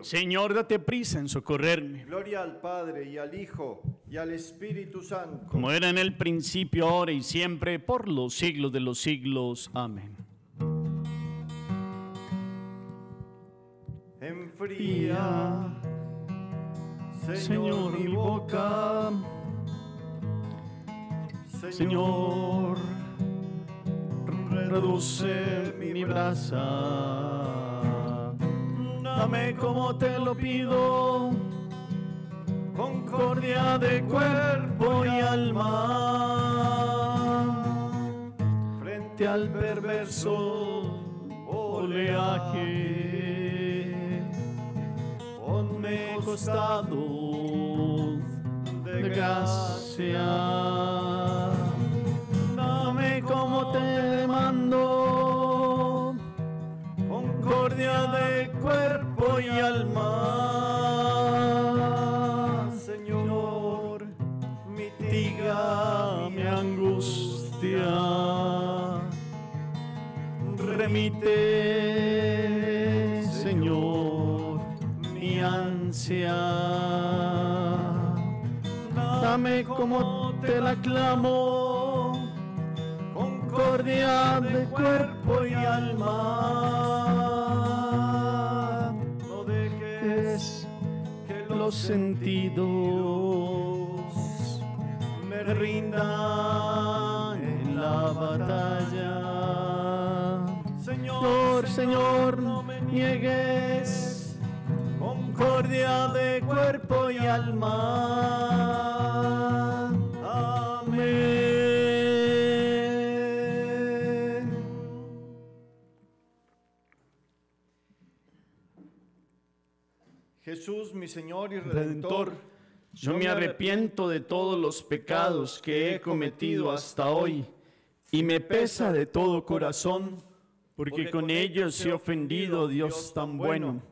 Señor, date prisa en socorrerme. Gloria al Padre y al Hijo y al Espíritu Santo. Como era en el principio, ahora y siempre, por los siglos de los siglos. Amén. Enfría, Señor, mi boca. Señor, reduce mi brasa Dame como te lo pido, concordia de cuerpo y alma. Frente al perverso oleaje, ponme costado de gracia. Concordia de cuerpo y alma. Señor, mitiga mi angustia. Remite, Señor, mi ansia. Dame como te la clamo, concordia de cuerpo y alma. los sentidos me rindan en la batalla. Señor, Señor, no me niegues concordia de cuerpo y alma. Jesús, mi Señor y Redentor, yo me arrepiento de todos los pecados que he cometido hasta hoy y me pesa de todo corazón, porque con ellos he ofendido a Dios tan bueno.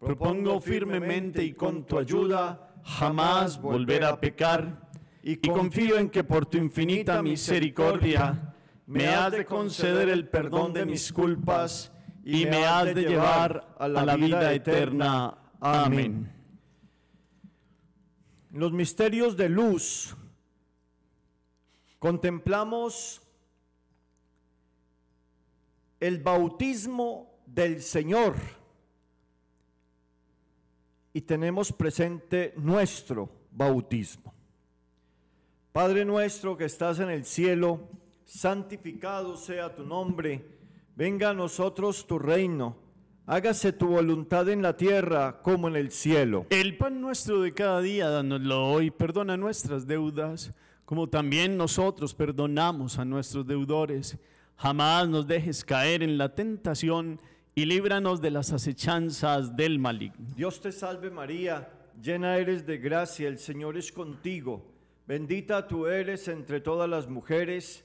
Propongo firmemente y con tu ayuda jamás volver a pecar y confío en que por tu infinita misericordia me has de conceder el perdón de mis culpas y me has de llevar a la vida eterna. Amén. Los misterios de luz. Contemplamos el bautismo del Señor y tenemos presente nuestro bautismo. Padre nuestro que estás en el cielo, santificado sea tu nombre, venga a nosotros tu reino Hágase tu voluntad en la tierra como en el cielo. El pan nuestro de cada día, dánoslo hoy. Perdona nuestras deudas, como también nosotros perdonamos a nuestros deudores. Jamás nos dejes caer en la tentación y líbranos de las acechanzas del maligno. Dios te salve María, llena eres de gracia, el Señor es contigo. Bendita tú eres entre todas las mujeres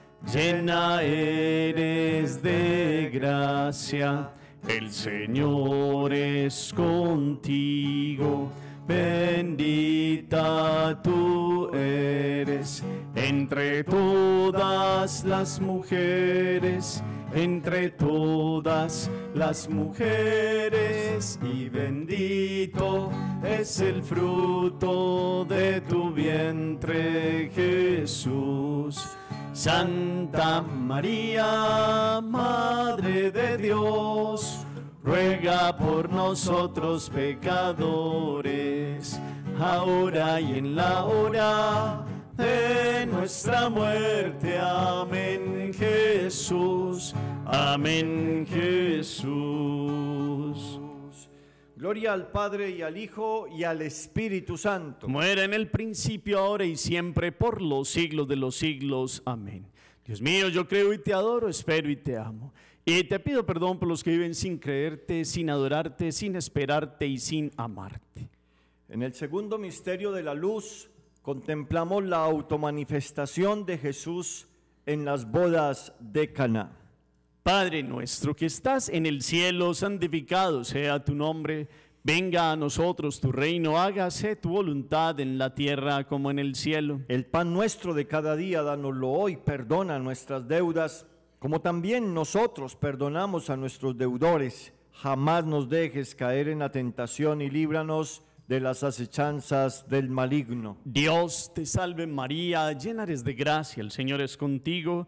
llena eres de gracia, el Señor es contigo, bendita tú eres entre todas las mujeres, entre todas las mujeres, y bendito es el fruto de tu vientre, Jesús. Santa María, Madre de Dios, ruega por nosotros pecadores, ahora y en la hora de nuestra muerte. Amén Jesús, amén Jesús. Gloria al Padre y al Hijo y al Espíritu Santo. Muera en el principio, ahora y siempre, por los siglos de los siglos. Amén. Dios mío, yo creo y te adoro, espero y te amo. Y te pido perdón por los que viven sin creerte, sin adorarte, sin esperarte y sin amarte. En el segundo misterio de la luz contemplamos la automanifestación de Jesús en las bodas de Caná. Padre nuestro que estás en el cielo, santificado sea tu nombre, venga a nosotros tu reino, hágase tu voluntad en la tierra como en el cielo. El pan nuestro de cada día, danoslo hoy, perdona nuestras deudas, como también nosotros perdonamos a nuestros deudores. Jamás nos dejes caer en la tentación y líbranos de las acechanzas del maligno. Dios te salve María, llena eres de gracia, el Señor es contigo.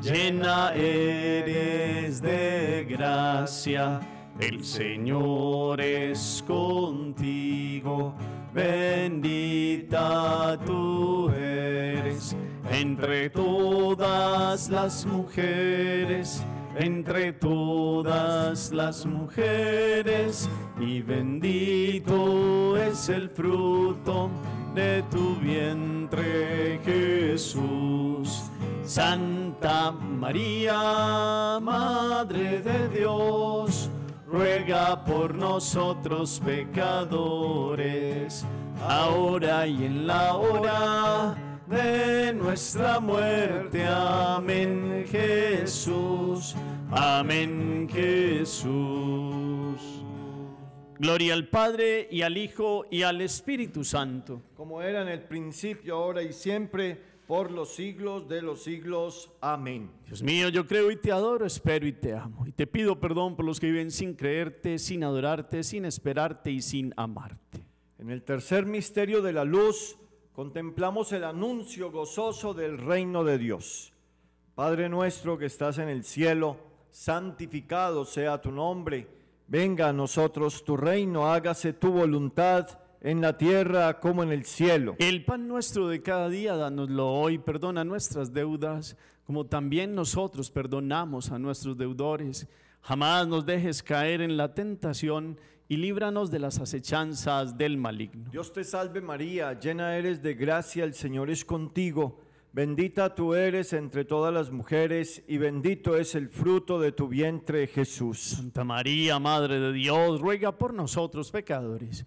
llena eres de gracia, el Señor es contigo, bendita tú eres entre todas las mujeres, entre todas las mujeres, y bendito es el fruto de tu vientre, Jesús. Santa María, Madre de Dios, ruega por nosotros pecadores, ahora y en la hora de nuestra muerte. Amén Jesús, amén Jesús. Gloria al Padre y al Hijo y al Espíritu Santo. Como era en el principio, ahora y siempre por los siglos de los siglos. Amén. Dios mío, yo creo y te adoro, espero y te amo. Y te pido perdón por los que viven sin creerte, sin adorarte, sin esperarte y sin amarte. En el tercer misterio de la luz contemplamos el anuncio gozoso del reino de Dios. Padre nuestro que estás en el cielo, santificado sea tu nombre. Venga a nosotros tu reino, hágase tu voluntad en la tierra como en el cielo. El pan nuestro de cada día, danoslo hoy, perdona nuestras deudas, como también nosotros perdonamos a nuestros deudores. Jamás nos dejes caer en la tentación y líbranos de las acechanzas del maligno. Dios te salve María, llena eres de gracia, el Señor es contigo. Bendita tú eres entre todas las mujeres y bendito es el fruto de tu vientre, Jesús. Santa María, Madre de Dios, ruega por nosotros pecadores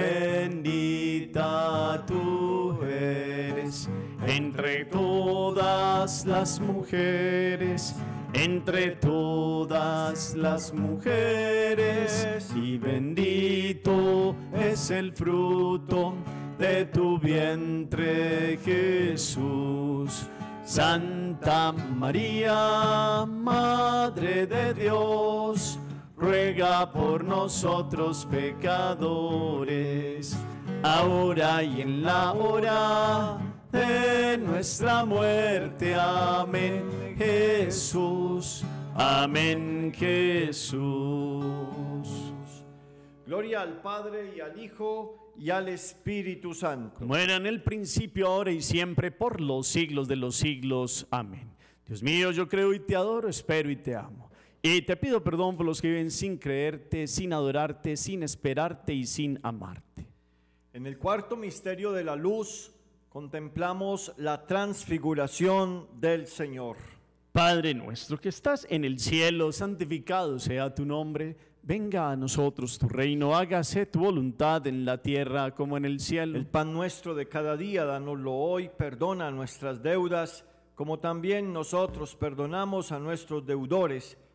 bendita tú eres entre todas las mujeres, entre todas las mujeres, y bendito es el fruto de tu vientre, Jesús. Santa María, Madre de Dios, ruega por nosotros pecadores, ahora y en la hora de nuestra muerte. Amén, Jesús. Amén, Jesús. Gloria al Padre y al Hijo y al Espíritu Santo. Como era en el principio, ahora y siempre, por los siglos de los siglos. Amén. Dios mío, yo creo y te adoro, espero y te amo. Y te pido perdón por los que viven sin creerte, sin adorarte, sin esperarte y sin amarte. En el cuarto misterio de la luz contemplamos la transfiguración del Señor. Padre nuestro que estás en el cielo, santificado sea tu nombre, venga a nosotros tu reino, hágase tu voluntad en la tierra como en el cielo. El pan nuestro de cada día, danoslo hoy, perdona nuestras deudas, como también nosotros perdonamos a nuestros deudores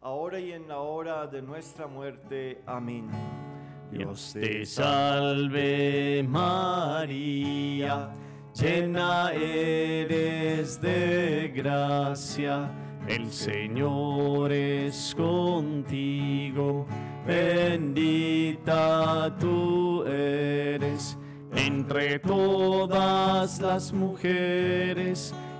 ahora y en la hora de nuestra muerte. Amén. Dios te salve María, llena eres de gracia, el Señor es contigo, bendita tú eres entre todas las mujeres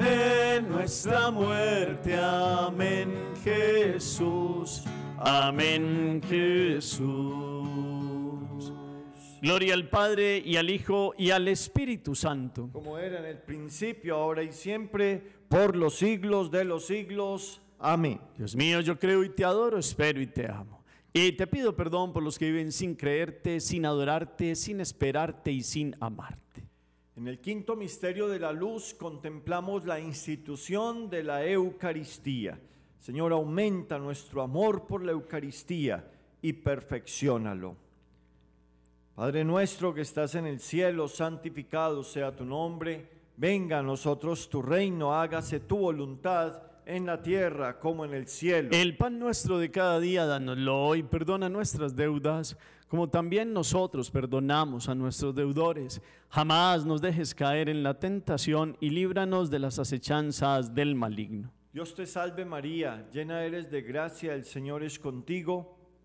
de nuestra muerte. Amén Jesús, amén Jesús. Gloria al Padre y al Hijo y al Espíritu Santo. Como era en el principio, ahora y siempre, por los siglos de los siglos. Amén. Dios mío, yo creo y te adoro, espero y te amo. Y te pido perdón por los que viven sin creerte, sin adorarte, sin esperarte y sin amarte. En el quinto misterio de la luz contemplamos la institución de la Eucaristía. Señor, aumenta nuestro amor por la Eucaristía y perfeccionalo. Padre nuestro que estás en el cielo, santificado sea tu nombre, venga a nosotros tu reino, hágase tu voluntad en la tierra como en el cielo. El pan nuestro de cada día, danoslo hoy, perdona nuestras deudas, como también nosotros perdonamos a nuestros deudores. Jamás nos dejes caer en la tentación y líbranos de las acechanzas del maligno. Dios te salve María, llena eres de gracia, el Señor es contigo.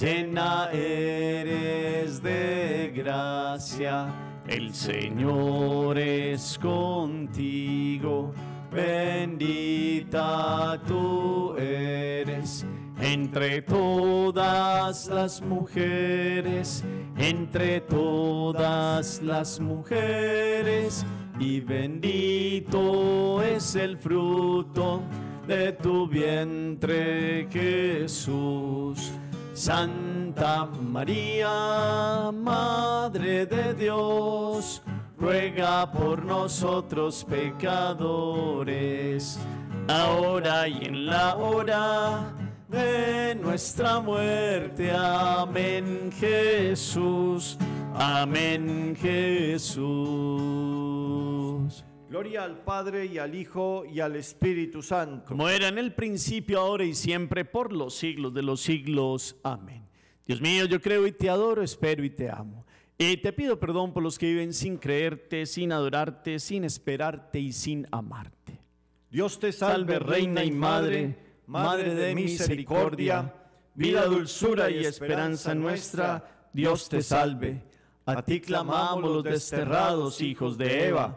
llena eres de gracia, el Señor es contigo, bendita tú eres. Entre todas las mujeres, entre todas las mujeres, y bendito es el fruto de tu vientre, Jesús. Santa María, Madre de Dios, ruega por nosotros pecadores, ahora y en la hora de nuestra muerte. Amén Jesús, amén Jesús. Gloria al Padre y al Hijo y al Espíritu Santo. Como era en el principio, ahora y siempre, por los siglos de los siglos. Amén. Dios mío, yo creo y te adoro, espero y te amo. Y te pido perdón por los que viven sin creerte, sin adorarte, sin esperarte y sin amarte. Dios te salve, Reina y Madre, Madre de misericordia, vida, dulzura y esperanza nuestra. Dios te salve. A ti clamamos los desterrados hijos de Eva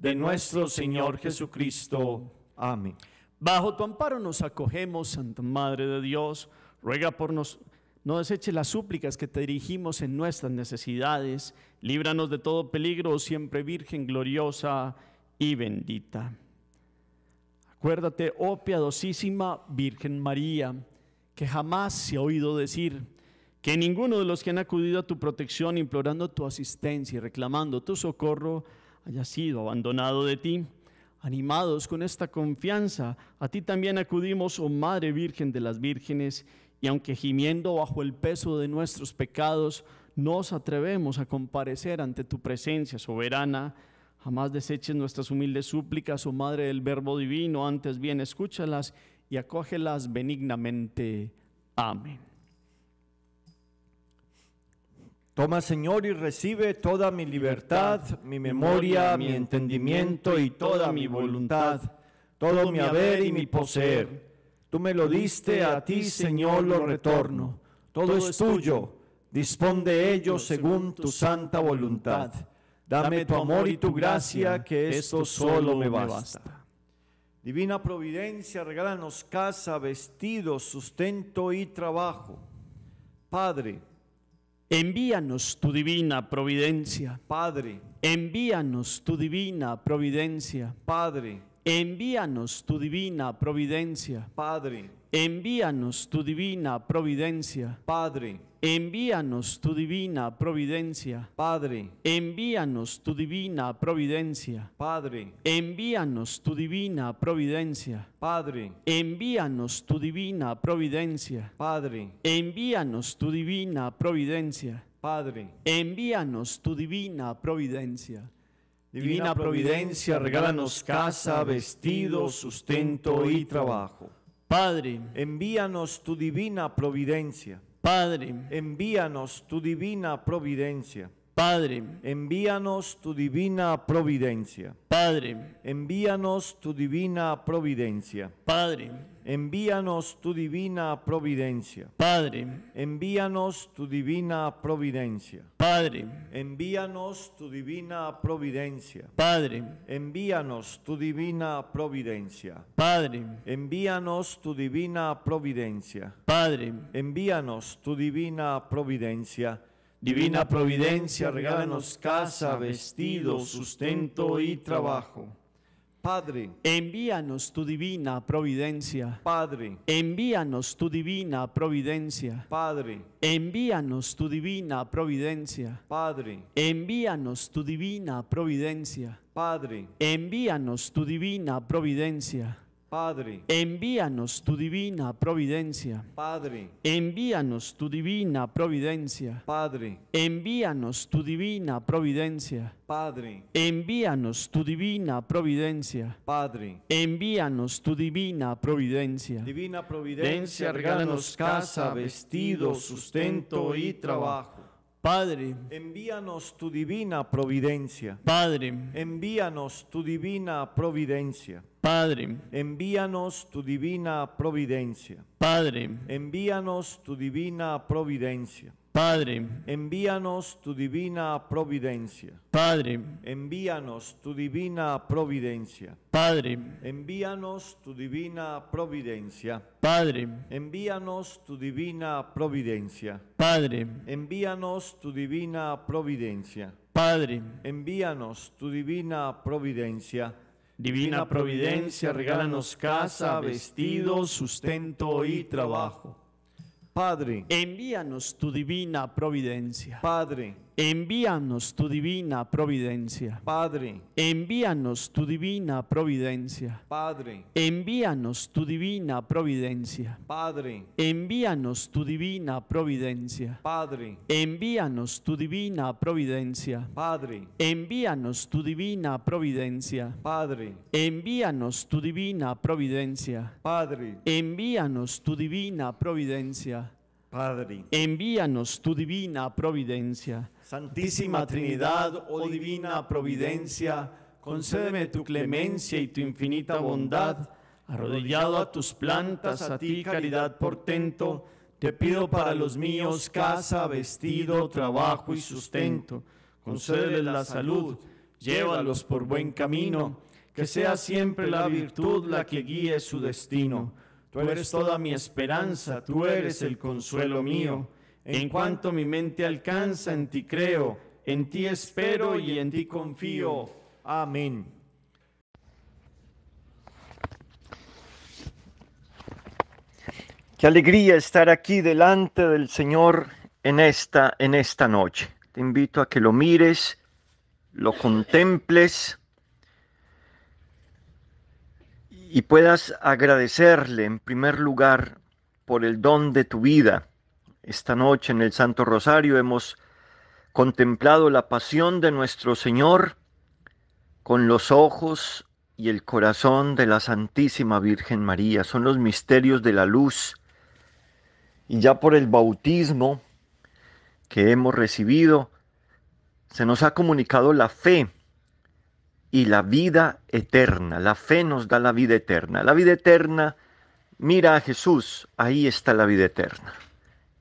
de nuestro Señor Jesucristo. Amén. Bajo tu amparo nos acogemos, Santa Madre de Dios, ruega por nos, No deseche las súplicas que te dirigimos en nuestras necesidades. Líbranos de todo peligro, siempre Virgen gloriosa y bendita. Acuérdate, oh piadosísima Virgen María, que jamás se ha oído decir que ninguno de los que han acudido a tu protección, implorando tu asistencia y reclamando tu socorro, haya sido abandonado de ti. Animados con esta confianza, a ti también acudimos, oh Madre Virgen de las Vírgenes, y aunque gimiendo bajo el peso de nuestros pecados, nos atrevemos a comparecer ante tu presencia soberana, jamás deseches nuestras humildes súplicas, oh Madre del Verbo Divino, antes bien escúchalas y acógelas benignamente. Amén. Toma, Señor, y recibe toda mi libertad, mi memoria, mi entendimiento y toda mi voluntad, todo mi haber y mi poseer. Tú me lo diste, a ti, Señor, lo retorno. Todo es tuyo, dispón de ello según tu santa voluntad. Dame tu amor y tu gracia, que esto solo me basta. Divina providencia, regálanos casa, vestido, sustento y trabajo. Padre, Envíanos tu divina providencia. Padre. Envíanos tu divina providencia. Padre. Envíanos tu divina providencia. Padre. Envíanos tu divina providencia. Padre. Envíanos tu divina providencia. Padre. Envíanos tu divina providencia. Padre. Envíanos tu divina providencia. Padre. Envíanos tu divina providencia. Padre. Envíanos tu divina providencia. Padre. Envíanos tu divina providencia. Divina providencia, regálanos casa, vestido, sustento y trabajo. Padre, envíanos tu divina providencia. Padre, envíanos tu divina providencia. Padre, envíanos tu divina providencia. Padre, envíanos tu divina providencia. Padre, Envíanos tu divina providencia. Padre, envíanos tu divina providencia. Padre, envíanos tu divina providencia. Padre, envíanos tu divina providencia. Padre, envíanos tu divina providencia. Padre, envíanos tu divina providencia. Divina providencia, regálanos casa, vestido, sustento y trabajo Padre, envíanos tu divina providencia. Padre, envíanos tu divina providencia. Padre, envíanos tu divina providencia. Padre, envíanos tu divina providencia. Padre, envíanos tu divina providencia. Padre, envíanos tu divina providencia. Padre, envíanos tu divina providencia. Padre, envíanos tu divina providencia. Padre, envíanos tu divina providencia. Padre, envíanos tu divina providencia. Divina providencia, regálanos casa, vestido, sustento y trabajo. Padre, envíanos tu divina providencia. Padre, envíanos tu divina providencia. Padre, envíanos tu divina providencia. Padre, envíanos tu divina providencia. Padre, envíanos tu divina providencia. Padre, envíanos tu divina providencia. Padre, envíanos tu divina providencia. Padre, envíanos tu divina providencia. Padre, envíanos tu divina providencia. Padre, envíanos tu divina providencia. Divina providencia, regálanos casa, vestido, sustento y trabajo. Padre, envíanos tu divina providencia. Padre, Envíanos tu divina providencia. Padre. Envíanos tu divina providencia. Padre. Envíanos tu divina providencia. Padre. Envíanos tu divina providencia. Padre. Envíanos tu divina providencia. Padre. Envíanos tu divina providencia. Padre. Envíanos tu divina providencia. Padre. Envíanos tu divina providencia. Padre, envíanos tu divina providencia. Santísima Trinidad, oh divina providencia, concédeme tu clemencia y tu infinita bondad. Arrodillado a tus plantas, a ti caridad portento, te pido para los míos casa, vestido, trabajo y sustento. Concédeles la salud, llévalos por buen camino, que sea siempre la virtud la que guíe su destino Tú eres toda mi esperanza, tú eres el consuelo mío. En cuanto mi mente alcanza, en ti creo, en ti espero y en ti confío. Amén. Qué alegría estar aquí delante del Señor en esta, en esta noche. Te invito a que lo mires, lo contemples y puedas agradecerle en primer lugar por el don de tu vida. Esta noche en el Santo Rosario hemos contemplado la pasión de nuestro Señor con los ojos y el corazón de la Santísima Virgen María. Son los misterios de la luz. Y ya por el bautismo que hemos recibido, se nos ha comunicado la fe y la vida eterna. La fe nos da la vida eterna. La vida eterna, mira a Jesús, ahí está la vida eterna.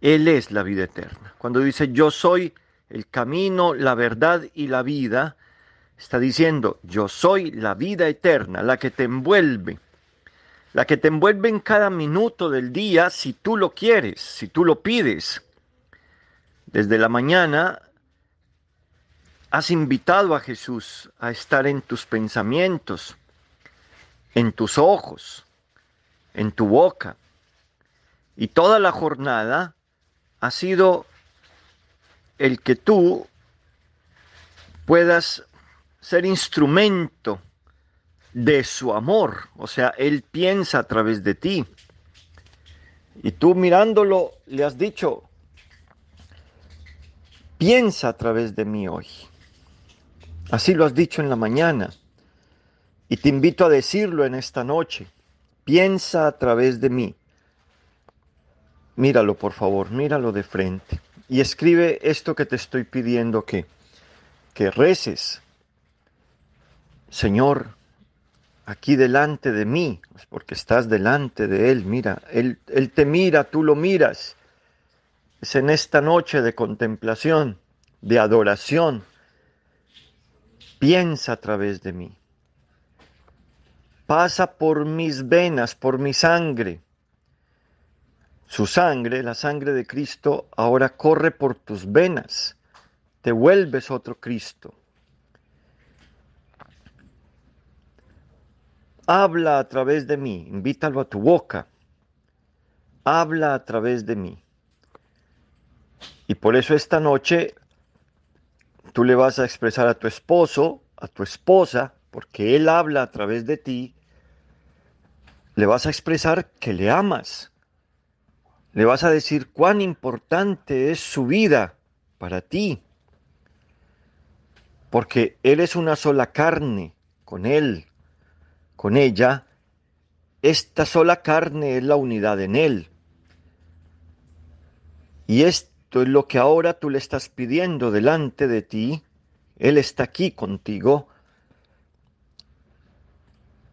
Él es la vida eterna. Cuando dice yo soy el camino, la verdad y la vida, está diciendo yo soy la vida eterna, la que te envuelve. La que te envuelve en cada minuto del día si tú lo quieres, si tú lo pides. Desde la mañana has invitado a Jesús a estar en tus pensamientos, en tus ojos, en tu boca. Y toda la jornada ha sido el que tú puedas ser instrumento de su amor. O sea, Él piensa a través de ti. Y tú mirándolo le has dicho, piensa a través de mí hoy. Así lo has dicho en la mañana y te invito a decirlo en esta noche. Piensa a través de mí. Míralo, por favor, míralo de frente y escribe esto que te estoy pidiendo que que reces. Señor, aquí delante de mí, pues porque estás delante de él, mira, él él te mira, tú lo miras. Es en esta noche de contemplación, de adoración, piensa a través de mí, pasa por mis venas, por mi sangre. Su sangre, la sangre de Cristo, ahora corre por tus venas, te vuelves otro Cristo. Habla a través de mí, invítalo a tu boca. Habla a través de mí. Y por eso esta noche tú le vas a expresar a tu esposo, a tu esposa, porque él habla a través de ti, le vas a expresar que le amas. Le vas a decir cuán importante es su vida para ti. Porque él es una sola carne con él, con ella. Esta sola carne es la unidad en él. Y es esto es lo que ahora tú le estás pidiendo delante de ti. Él está aquí contigo.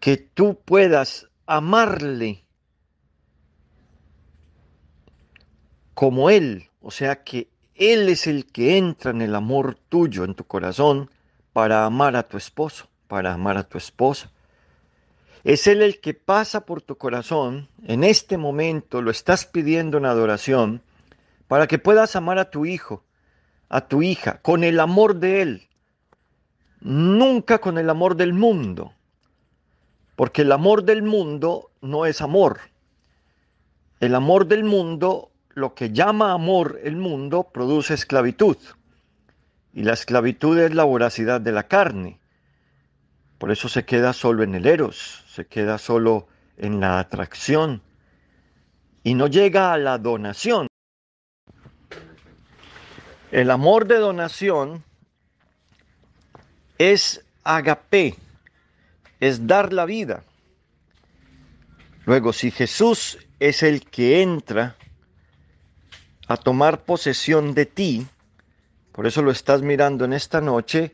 Que tú puedas amarle como Él. O sea que Él es el que entra en el amor tuyo, en tu corazón, para amar a tu esposo, para amar a tu esposa. Es Él el que pasa por tu corazón. En este momento lo estás pidiendo en adoración para que puedas amar a tu hijo, a tu hija, con el amor de Él, nunca con el amor del mundo, porque el amor del mundo no es amor. El amor del mundo, lo que llama amor el mundo, produce esclavitud. Y la esclavitud es la voracidad de la carne. Por eso se queda solo en el eros, se queda solo en la atracción y no llega a la donación. El amor de donación es agape, es dar la vida. Luego, si Jesús es el que entra a tomar posesión de ti, por eso lo estás mirando en esta noche,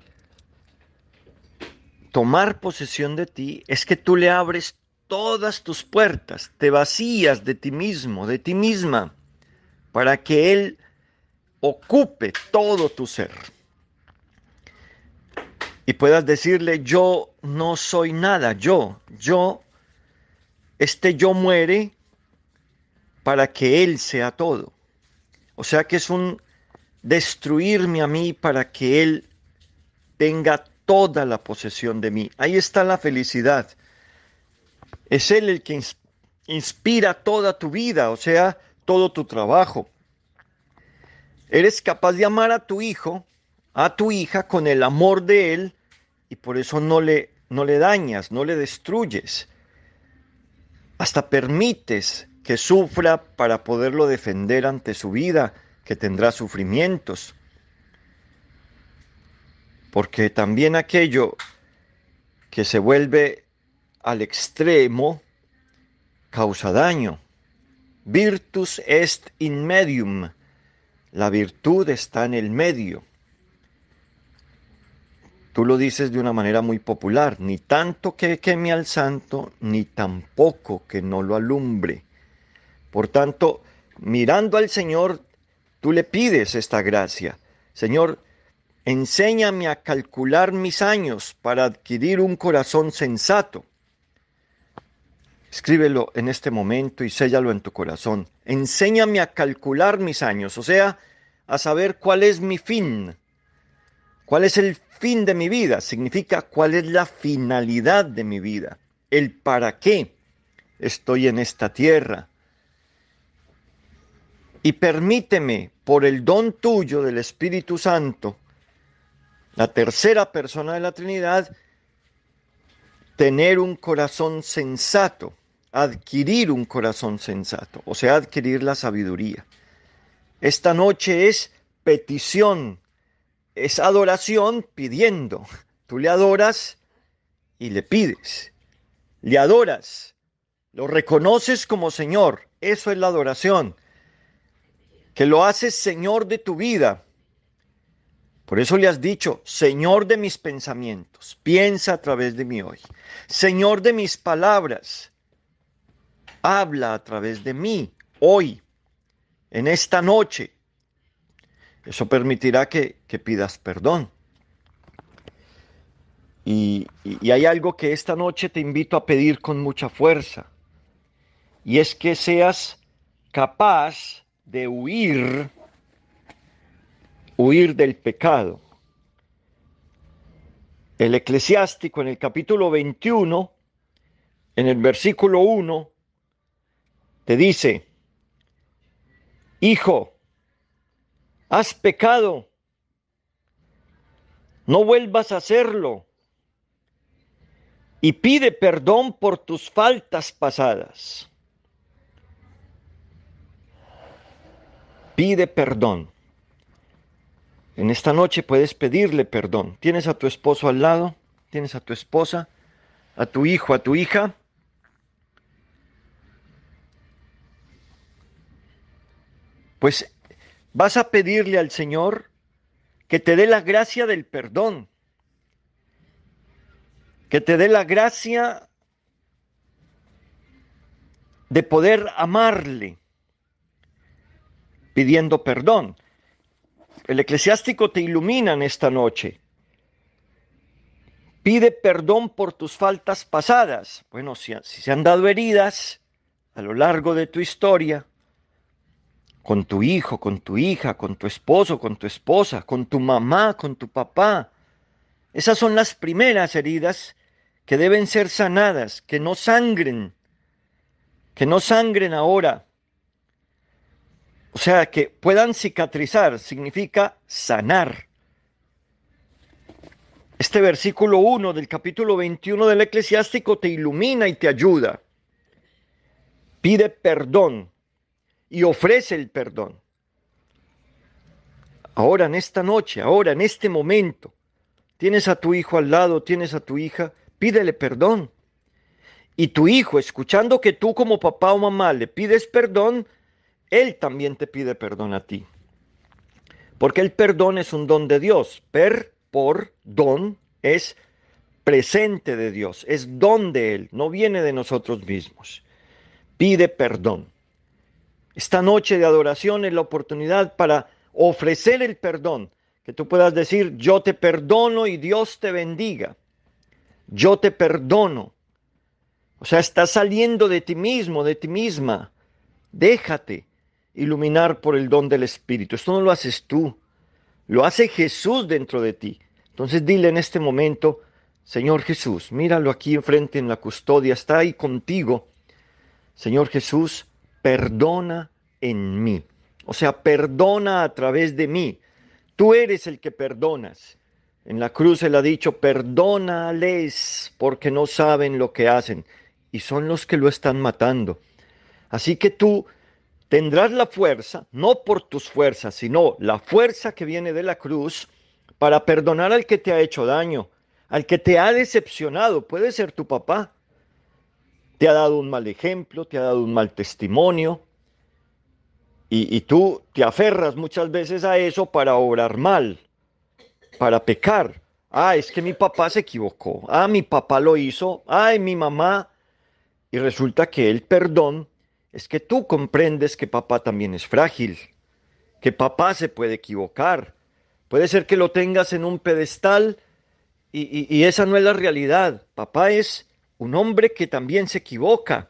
tomar posesión de ti es que tú le abres todas tus puertas, te vacías de ti mismo, de ti misma, para que Él ocupe todo tu ser. Y puedas decirle, yo no soy nada, yo, yo, este yo muere para que Él sea todo. O sea que es un destruirme a mí para que Él tenga toda la posesión de mí. Ahí está la felicidad. Es Él el que inspira toda tu vida, o sea, todo tu trabajo, Eres capaz de amar a tu hijo, a tu hija, con el amor de él y por eso no le, no le dañas, no le destruyes. Hasta permites que sufra para poderlo defender ante su vida, que tendrá sufrimientos. Porque también aquello que se vuelve al extremo causa daño. Virtus est in medium. La virtud está en el medio. Tú lo dices de una manera muy popular, ni tanto que queme al santo, ni tampoco que no lo alumbre. Por tanto, mirando al Señor, tú le pides esta gracia. Señor, enséñame a calcular mis años para adquirir un corazón sensato Escríbelo en este momento y séllalo en tu corazón. Enséñame a calcular mis años, o sea, a saber cuál es mi fin. ¿Cuál es el fin de mi vida? Significa cuál es la finalidad de mi vida, el para qué estoy en esta tierra. Y permíteme, por el don tuyo del Espíritu Santo, la tercera persona de la Trinidad, tener un corazón sensato adquirir un corazón sensato, o sea, adquirir la sabiduría. Esta noche es petición, es adoración pidiendo. Tú le adoras y le pides, le adoras, lo reconoces como Señor, eso es la adoración, que lo haces Señor de tu vida. Por eso le has dicho, Señor de mis pensamientos, piensa a través de mí hoy, Señor de mis palabras, Habla a través de mí hoy, en esta noche. Eso permitirá que, que pidas perdón. Y, y, hay algo que esta noche te invito a pedir con mucha fuerza. Y es que seas capaz de huir, huir del pecado. El eclesiástico en el capítulo 21, en el versículo 1, te dice, hijo, has pecado, no vuelvas a hacerlo y pide perdón por tus faltas pasadas. Pide perdón. En esta noche puedes pedirle perdón. Tienes a tu esposo al lado, tienes a tu esposa, a tu hijo, a tu hija. Pues vas a pedirle al Señor que te dé la gracia del perdón, que te dé la gracia de poder amarle pidiendo perdón. El eclesiástico te ilumina en esta noche. Pide perdón por tus faltas pasadas. Bueno, si, se han dado heridas a lo largo de tu historia, con tu hijo, con tu hija, con tu esposo, con tu esposa, con tu mamá, con tu papá. Esas son las primeras heridas que deben ser sanadas, que no sangren, que no sangren ahora. O sea, que puedan cicatrizar, significa sanar. Este versículo 1 del capítulo 21 del eclesiástico te ilumina y te ayuda. Pide perdón y ofrece el perdón. Ahora, en esta noche, ahora, en este momento, tienes a tu hijo al lado, tienes a tu hija, pídele perdón. Y tu hijo, escuchando que tú como papá o mamá le pides perdón, él también te pide perdón a ti. Porque el perdón es un don de Dios. Per, por, don es presente de Dios, es don de Él, no viene de nosotros mismos. Pide perdón. Esta noche de adoración es la oportunidad para ofrecer el perdón, que tú puedas decir, yo te perdono y Dios te bendiga. Yo te perdono. O sea, estás saliendo de ti mismo, de ti misma. Déjate iluminar por el don del Espíritu. Esto no lo haces tú, lo hace Jesús dentro de ti. Entonces dile en este momento, Señor Jesús, míralo aquí enfrente en la custodia, está ahí contigo. Señor Jesús, perdona en mí. O sea, perdona a través de mí. Tú eres el que perdonas. En la cruz él ha dicho, perdónales porque no saben lo que hacen. Y son los que lo están matando. Así que tú tendrás la fuerza, no por tus fuerzas, sino la fuerza que viene de la cruz para perdonar al que te ha hecho daño, al que te ha decepcionado. Puede ser tu papá, te ha dado un mal ejemplo, te ha dado un mal testimonio, y, tú te aferras muchas veces a eso para obrar mal, para pecar. Ah, es que mi papá se equivocó. Ah, mi papá lo hizo. Ay, mi mamá. Y resulta que el perdón es que tú comprendes que papá también es frágil, que papá se puede equivocar. Puede ser que lo tengas en un pedestal y esa no es la realidad. Papá es un hombre que también se equivoca.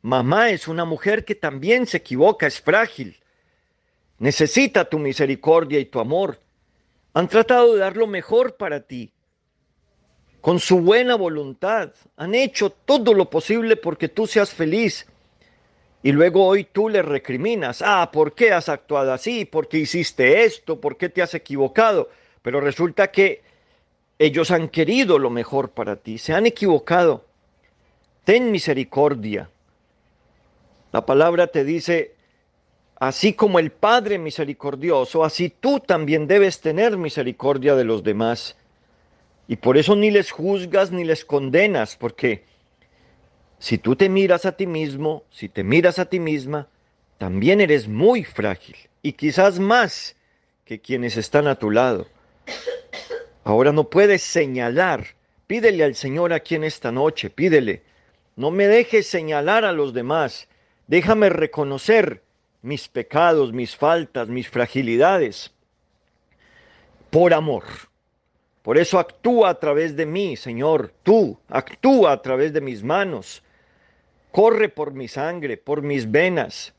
Mamá es una mujer que también se equivoca, es frágil. Necesita tu misericordia y tu amor. Han tratado de dar lo mejor para ti. Con su buena voluntad han hecho todo lo posible porque tú seas feliz. Y luego hoy tú le recriminas, ah, ¿por qué has actuado así? ¿Por qué hiciste esto? ¿Por qué te has equivocado? Pero resulta que ellos han querido lo mejor para ti, se han equivocado ten misericordia. La palabra te dice, así como el Padre misericordioso, así tú también debes tener misericordia de los demás. Y por eso ni les juzgas ni les condenas, porque si tú te miras a ti mismo, si te miras a ti misma, también eres muy frágil y quizás más que quienes están a tu lado. Ahora no puedes señalar. Pídele al Señor aquí en esta noche, pídele no me dejes señalar a los demás. Déjame reconocer mis pecados, mis faltas, mis fragilidades. Por amor. Por eso actúa a través de mí, Señor. Tú actúa a través de mis manos. Corre por mi sangre, por mis venas.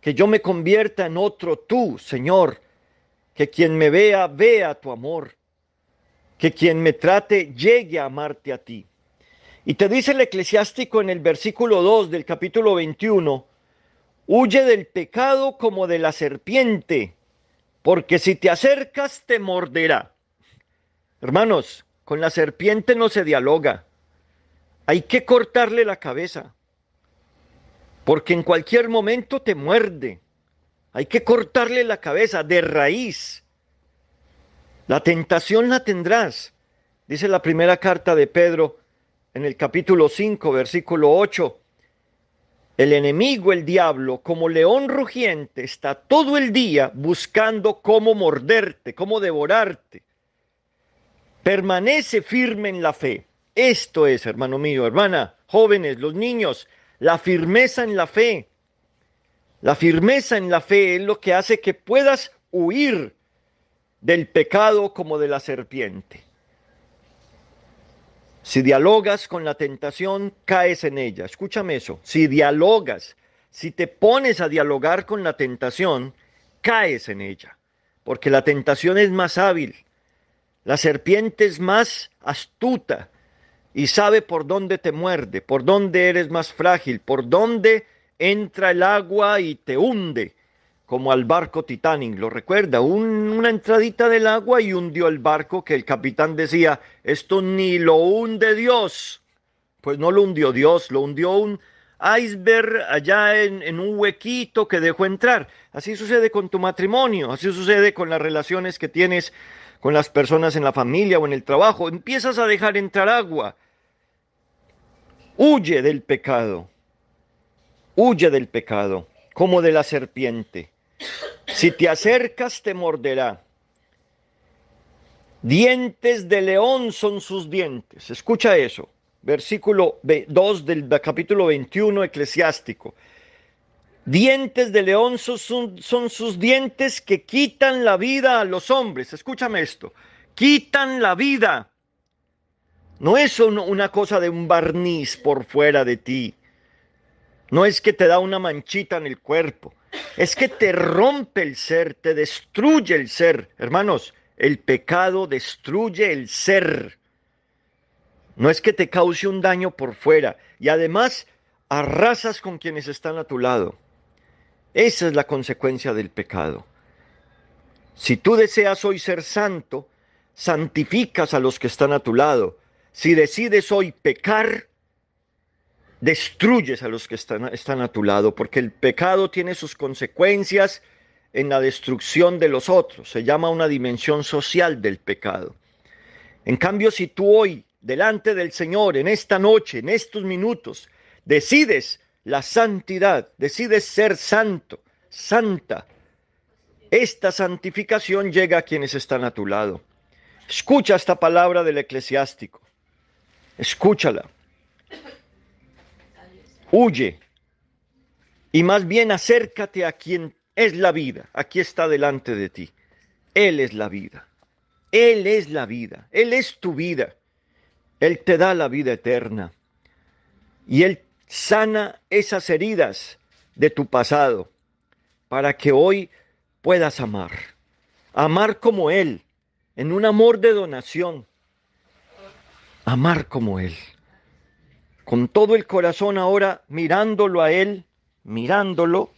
Que yo me convierta en otro tú, Señor. Que quien me vea, vea tu amor. Que quien me trate, llegue a amarte a ti. Y te dice el eclesiástico en el versículo 2 del capítulo 21, huye del pecado como de la serpiente, porque si te acercas te morderá. Hermanos, con la serpiente no se dialoga. Hay que cortarle la cabeza, porque en cualquier momento te muerde. Hay que cortarle la cabeza de raíz. La tentación la tendrás, dice la primera carta de Pedro en el capítulo 5, versículo 8. El enemigo, el diablo, como león rugiente, está todo el día buscando cómo morderte, cómo devorarte. Permanece firme en la fe. Esto es, hermano mío, hermana, jóvenes, los niños, la firmeza en la fe. La firmeza en la fe es lo que hace que puedas huir del pecado como de la serpiente. Si dialogas con la tentación, caes en ella. Escúchame eso. Si dialogas, si te pones a dialogar con la tentación, caes en ella. Porque la tentación es más hábil. La serpiente es más astuta y sabe por dónde te muerde, por dónde eres más frágil, por dónde entra el agua y te hunde como al barco Titanic, lo recuerda, una entradita del agua y hundió el barco que el capitán decía, esto ni lo hunde Dios. Pues no lo hundió Dios, lo hundió un iceberg allá en un huequito que dejó entrar. Así sucede con tu matrimonio, así sucede con las relaciones que tienes con las personas en la familia o en el trabajo. Empiezas a dejar entrar agua. Huye del pecado, huye del pecado, como de la serpiente. Si te acercas te morderá. Dientes de león son sus dientes. Escucha eso. Versículo 2 del capítulo 21 eclesiástico. Dientes de león son, son sus dientes que quitan la vida a los hombres. Escúchame esto. Quitan la vida. No es una cosa de un barniz por fuera de ti. No es que te da una manchita en el cuerpo. Es que te rompe el ser, te destruye el ser. Hermanos, el pecado destruye el ser. No es que te cause un daño por fuera. Y además, arrasas con quienes están a tu lado. Esa es la consecuencia del pecado. Si tú deseas hoy ser santo, santificas a los que están a tu lado. Si decides hoy pecar, destruyes a los que están, están a tu lado, porque el pecado tiene sus consecuencias en la destrucción de los otros. Se llama una dimensión social del pecado. En cambio, si tú hoy, delante del Señor, en esta noche, en estos minutos, decides la santidad, decides ser santo, santa, esta santificación llega a quienes están a tu lado. Escucha esta palabra del eclesiástico. Escúchala. Huye y más bien acércate a quien es la vida. Aquí está delante de ti. Él es la vida. Él es la vida. Él es tu vida. Él te da la vida eterna. Y Él sana esas heridas de tu pasado para que hoy puedas amar. Amar como Él, en un amor de donación. Amar como Él con todo el corazón ahora mirándolo a Él, mirándolo,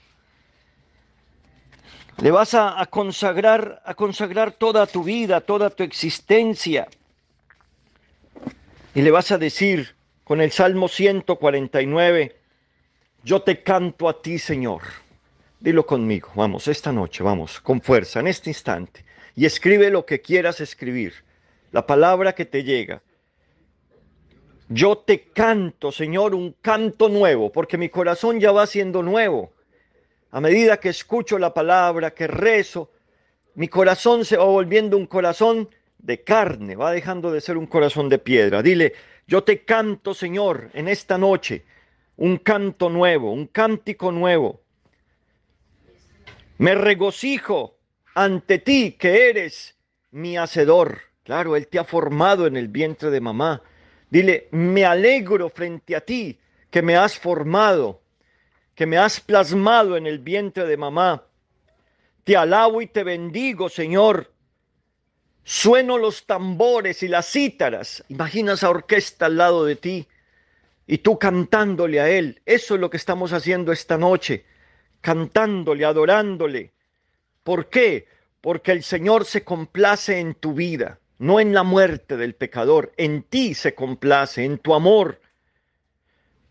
le vas a, consagrar, a consagrar toda tu vida, toda tu existencia. Y le vas a decir con el Salmo 149, yo te canto a ti, Señor. Dilo conmigo, vamos, esta noche, vamos, con fuerza, en este instante. Y escribe lo que quieras escribir, la palabra que te llega, yo te canto, Señor, un canto nuevo, porque mi corazón ya va siendo nuevo. A medida que escucho la palabra, que rezo, mi corazón se va volviendo un corazón de carne, va dejando de ser un corazón de piedra. Dile, yo te canto, Señor, en esta noche, un canto nuevo, un cántico nuevo. Me regocijo ante ti que eres mi hacedor. Claro, Él te ha formado en el vientre de mamá. Dile, me alegro frente a ti que me has formado, que me has plasmado en el vientre de mamá. Te alabo y te bendigo, Señor. Sueno los tambores y las cítaras. Imagina esa orquesta al lado de ti y tú cantándole a Él. Eso es lo que estamos haciendo esta noche, cantándole, adorándole. ¿Por qué? Porque el Señor se complace en tu vida no en la muerte del pecador, en ti se complace, en tu amor,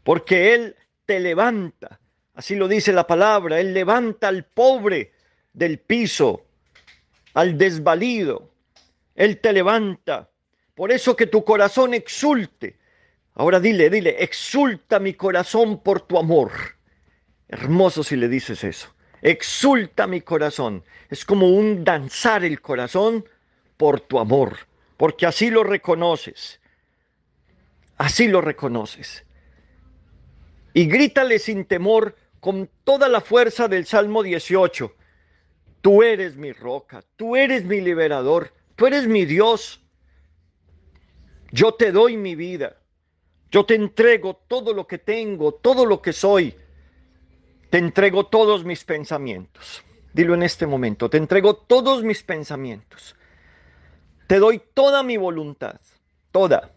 porque Él te levanta, así lo dice la palabra, Él levanta al pobre del piso, al desvalido, Él te levanta, por eso que tu corazón exulte. Ahora dile, dile, exulta mi corazón por tu amor. Hermoso si le dices eso. Exulta mi corazón. Es como un danzar el corazón por tu amor, porque así lo reconoces. Así lo reconoces. Y grítale sin temor con toda la fuerza del Salmo 18. Tú eres mi roca, tú eres mi liberador, tú eres mi Dios. Yo te doy mi vida. Yo te entrego todo lo que tengo, todo lo que soy. Te entrego todos mis pensamientos. Dilo en este momento, te entrego todos mis pensamientos. Te doy toda mi voluntad, toda.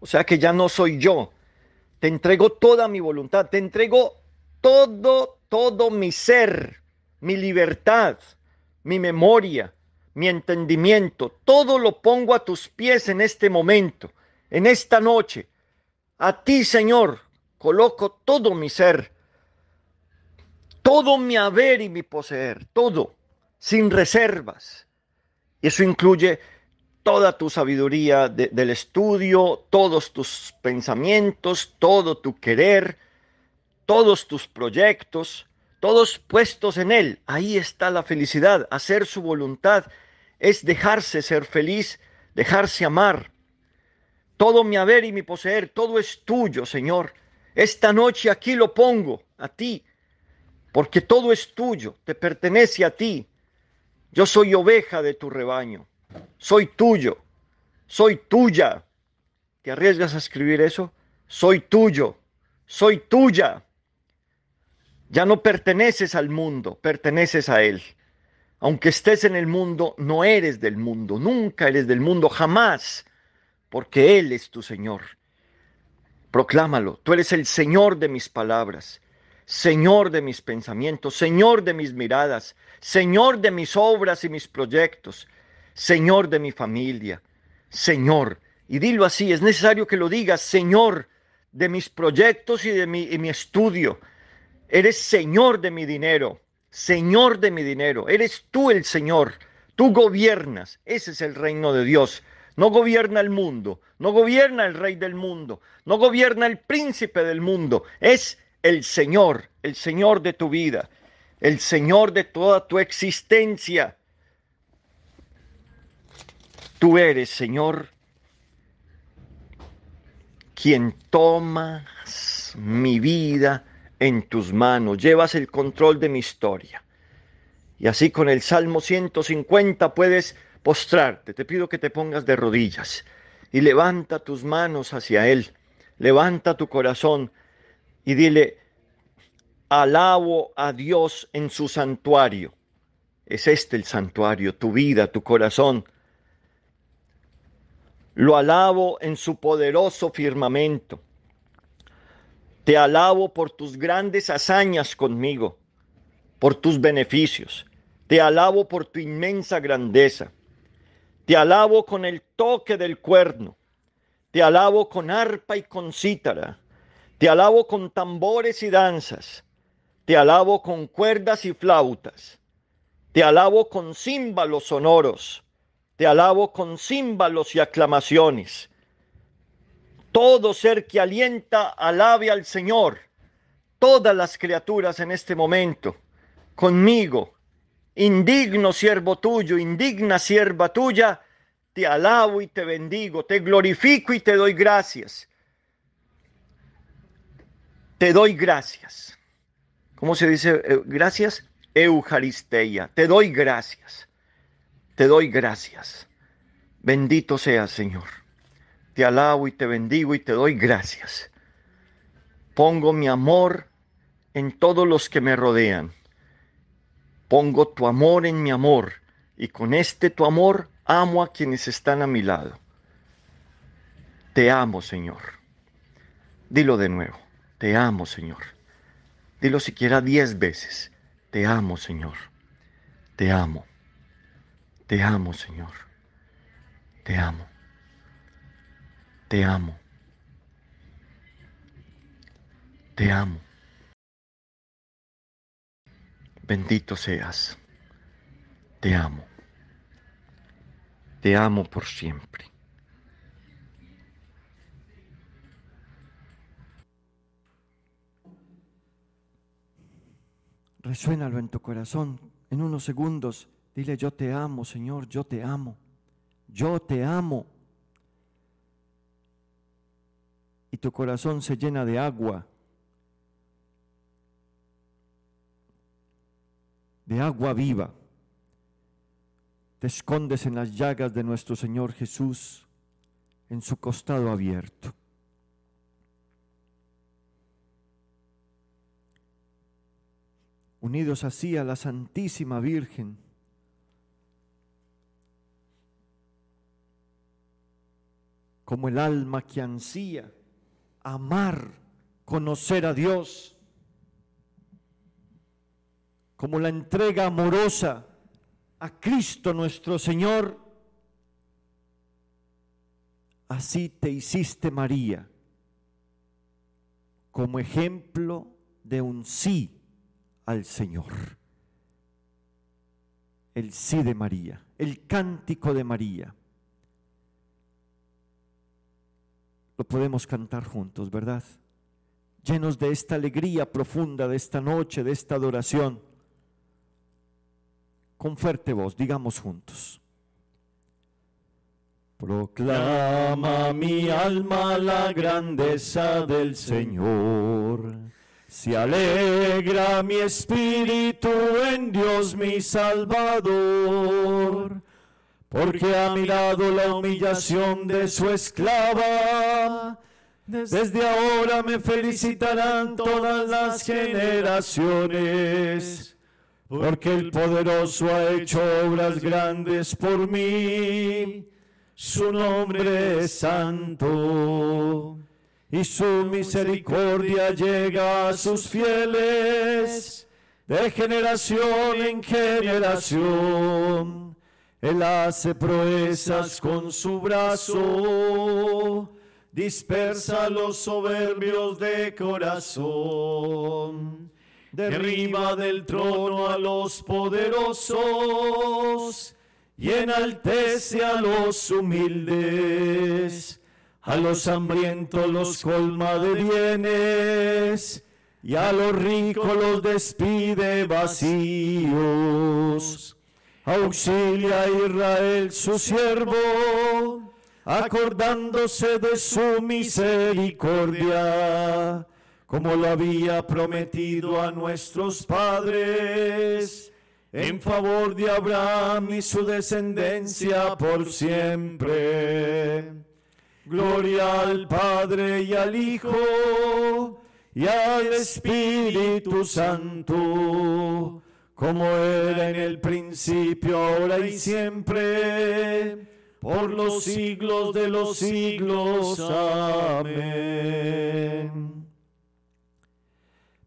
O sea que ya no soy yo. Te entrego toda mi voluntad, te entrego todo, todo mi ser, mi libertad, mi memoria, mi entendimiento. Todo lo pongo a tus pies en este momento, en esta noche. A ti, Señor, coloco todo mi ser, todo mi haber y mi poseer, todo, sin reservas. Eso incluye toda tu sabiduría del estudio, todos tus pensamientos, todo tu querer, todos tus proyectos, todos puestos en Él. Ahí está la felicidad. Hacer su voluntad es dejarse ser feliz, dejarse amar. Todo mi haber y mi poseer, todo es tuyo, Señor. Esta noche aquí lo pongo a ti, porque todo es tuyo, te pertenece a ti. Yo soy oveja de tu rebaño soy tuyo, soy tuya. ¿Te arriesgas a escribir eso? Soy tuyo, soy tuya. Ya no perteneces al mundo, perteneces a Él. Aunque estés en el mundo, no eres del mundo, nunca eres del mundo, jamás, porque Él es tu Señor. Proclámalo, tú eres el Señor de mis palabras, Señor de mis pensamientos, Señor de mis miradas, Señor de mis obras y mis proyectos, Señor de mi familia, Señor. Y dilo así, es necesario que lo digas, Señor de mis proyectos y de mi, estudio. Eres Señor de mi dinero, Señor de mi dinero. Eres tú el Señor. Tú gobiernas. Ese es el reino de Dios. No gobierna el mundo, no gobierna el rey del mundo, no gobierna el príncipe del mundo. Es el Señor, el Señor de tu vida, el Señor de toda tu existencia. Tú eres, Señor, quien tomas mi vida en tus manos, llevas el control de mi historia. Y así con el Salmo 150 puedes postrarte. Te pido que te pongas de rodillas y levanta tus manos hacia Él. Levanta tu corazón y dile, alabo a Dios en su santuario. Es este el santuario, tu vida, tu corazón, lo alabo en su poderoso firmamento. Te alabo por tus grandes hazañas conmigo, por tus beneficios. Te alabo por tu inmensa grandeza. Te alabo con el toque del cuerno. Te alabo con arpa y con cítara. Te alabo con tambores y danzas. Te alabo con cuerdas y flautas. Te alabo con címbalos sonoros te alabo con címbalos y aclamaciones. Todo ser que alienta, alabe al Señor. Todas las criaturas en este momento, conmigo, indigno siervo tuyo, indigna sierva tuya, te alabo y te bendigo, te glorifico y te doy gracias. Te doy gracias. ¿Cómo se dice? Eh, gracias. Eucaristeia. Te doy gracias te doy gracias. Bendito seas, Señor. Te alabo y te bendigo y te doy gracias. Pongo mi amor en todos los que me rodean. Pongo tu amor en mi amor y con este tu amor amo a quienes están a mi lado. Te amo, Señor. Dilo de nuevo. Te amo, Señor. Dilo siquiera diez veces. Te amo, Señor. Te amo. Te amo, Señor. Te amo. Te amo. Te amo. Bendito seas. Te amo. Te amo por siempre. Resuénalo en tu corazón en unos segundos Dile, yo te amo, Señor, yo te amo, yo te amo. Y tu corazón se llena de agua, de agua viva. Te escondes en las llagas de nuestro Señor Jesús, en su costado abierto. Unidos así a la Santísima Virgen, como el alma que ansía amar, conocer a Dios, como la entrega amorosa a Cristo nuestro Señor. Así te hiciste María, como ejemplo de un sí al Señor. El sí de María, el cántico de María. podemos cantar juntos, ¿verdad? Llenos de esta alegría profunda, de esta noche, de esta adoración. Con fuerte voz, digamos juntos. Proclama mi alma la grandeza del Señor. Se alegra mi espíritu en Dios mi Salvador porque ha mirado la humillación de su esclava. Desde ahora me felicitarán todas las generaciones, porque el poderoso ha hecho obras grandes por mí. Su nombre es santo y su misericordia llega a sus fieles de generación en generación. Él hace proezas con su brazo, dispersa los soberbios de corazón, derriba del trono a los poderosos y enaltece a los humildes. A los hambrientos los colma de bienes y a los ricos los despide vacíos. Auxilia a Israel su siervo, acordándose de su misericordia, como lo había prometido a nuestros padres, en favor de Abraham y su descendencia por siempre. Gloria al Padre y al Hijo y al Espíritu Santo como era en el principio, ahora y siempre, por los siglos de los siglos. Amén.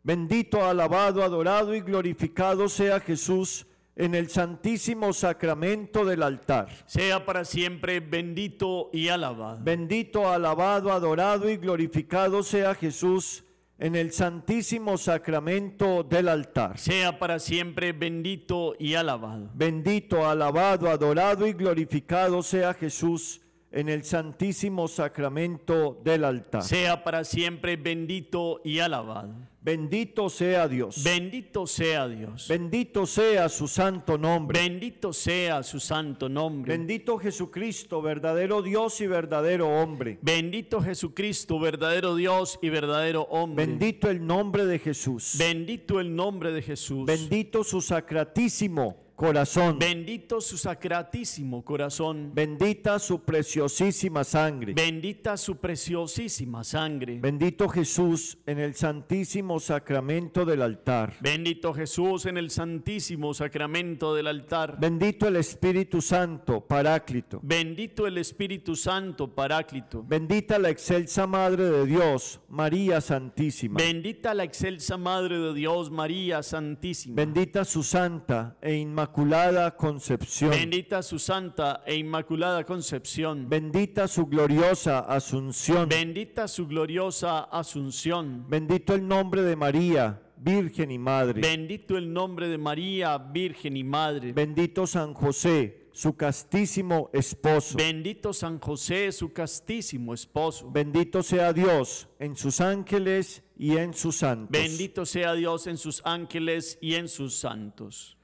Bendito, alabado, adorado y glorificado sea Jesús en el santísimo sacramento del altar. Sea para siempre bendito y alabado. Bendito, alabado, adorado y glorificado sea Jesús en el santísimo sacramento del altar. Sea para siempre bendito y alabado. Bendito, alabado, adorado y glorificado sea Jesús en el santísimo sacramento del altar. Sea para siempre bendito y alabado. Bendito sea Dios. Bendito sea Dios. Bendito sea su santo nombre. Bendito sea su santo nombre. Bendito Jesucristo, verdadero Dios y verdadero hombre. Bendito Jesucristo, verdadero Dios y verdadero hombre. Bendito el nombre de Jesús. Bendito el nombre de Jesús. Bendito su sacratísimo corazón. Bendito su sacratísimo corazón. Bendita su preciosísima sangre. Bendita su preciosísima sangre. Bendito Jesús en el santísimo sacramento del altar. Bendito Jesús en el santísimo sacramento del altar. Bendito el Espíritu Santo, Paráclito. Bendito el Espíritu Santo, Paráclito. Bendita la excelsa Madre de Dios, María Santísima. Bendita la excelsa Madre de Dios, María Santísima. Bendita su santa e inmaculada inmaculada concepción. Bendita su santa e inmaculada concepción. Bendita su gloriosa asunción. Bendita su gloriosa asunción. Bendito el nombre de María. Virgen y Madre. Bendito el nombre de María, Virgen y Madre. Bendito San José, su castísimo esposo. Bendito San José, su castísimo esposo. Bendito sea Dios en sus ángeles y en sus santos. Bendito sea Dios en sus ángeles y en sus santos.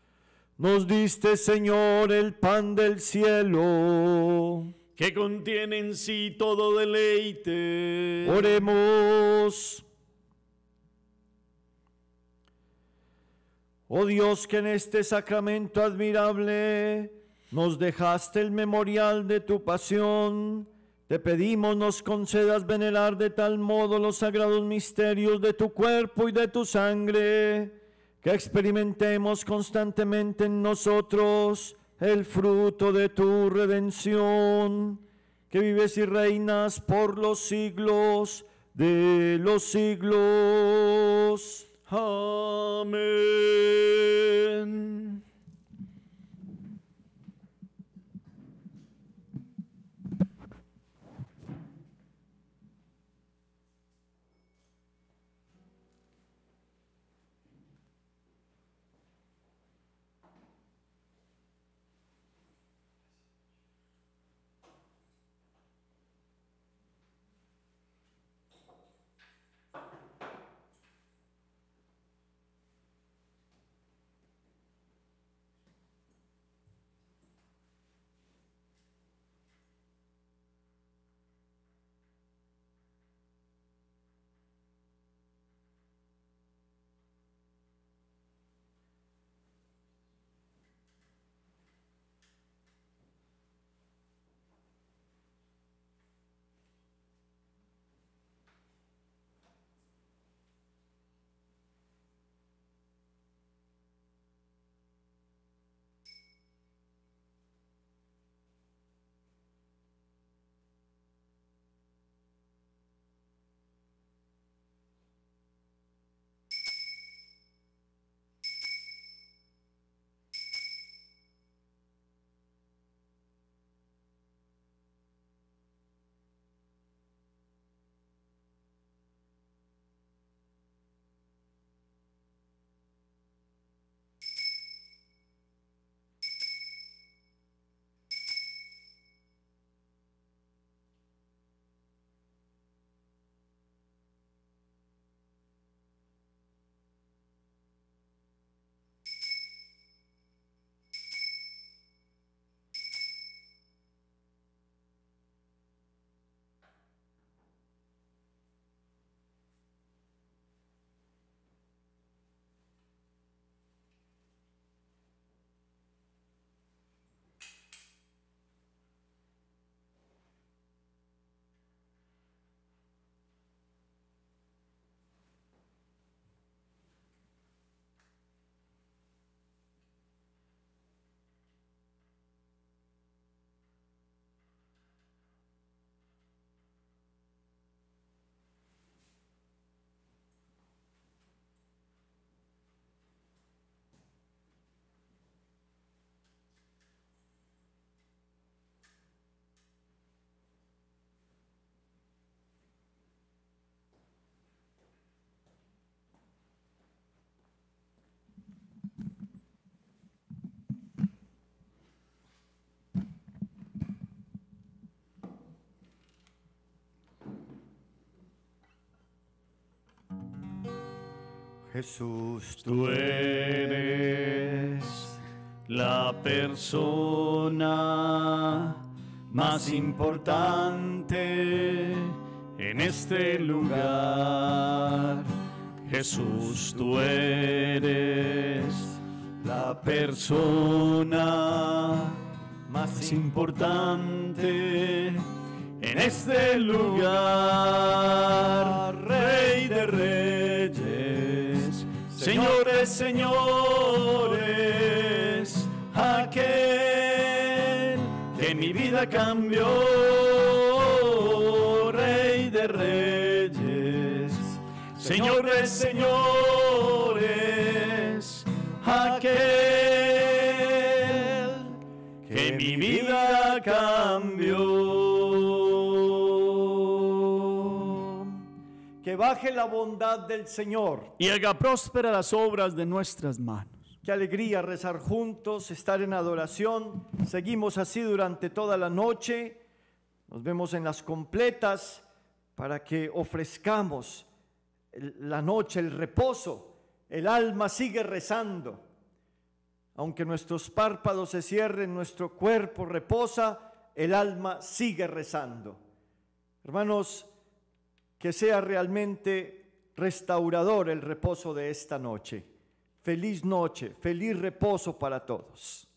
Nos diste, Señor, el pan del cielo, que contiene en sí todo deleite. Oremos. Oh Dios, que en este sacramento admirable nos dejaste el memorial de tu pasión, te pedimos nos concedas venerar de tal modo los sagrados misterios de tu cuerpo y de tu sangre que experimentemos constantemente en nosotros el fruto de tu redención, que vives y reinas por los siglos de los siglos. Amén. Jesús, tú eres la persona más importante en este lugar. Jesús, tú eres la persona más importante en este lugar. Señores, señores, aquel que mi vida cambió, Rey de reyes, señores, señores. la bondad del Señor. Y haga próspera las obras de nuestras manos. Qué alegría rezar juntos, estar en adoración. Seguimos así durante toda la noche. Nos vemos en las completas para que ofrezcamos la noche, el reposo. El alma sigue rezando. Aunque nuestros párpados se cierren, nuestro cuerpo reposa, el alma sigue rezando. Hermanos, que sea realmente restaurador el reposo de esta noche. Feliz noche, feliz reposo para todos.